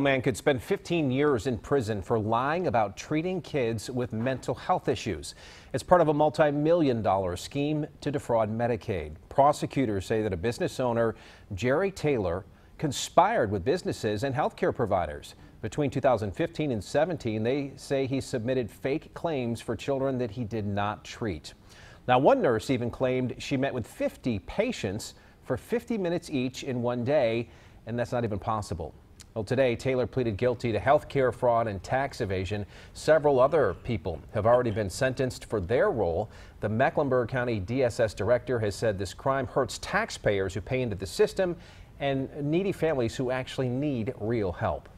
man could spend 15 years in prison for lying about treating kids with mental health issues. It's part of a multi-million dollar scheme to defraud Medicaid. Prosecutors say that a business owner, Jerry Taylor, conspired with businesses and healthcare providers. Between 2015 and 17, they say he submitted fake claims for children that he did not treat. Now, one nurse even claimed she met with 50 patients for 50 minutes each in one day, and that's not even possible. Well, today, Taylor pleaded guilty to health care fraud and tax evasion. Several other people have already been sentenced for their role. The Mecklenburg County DSS director has said this crime hurts taxpayers who pay into the system and needy families who actually need real help.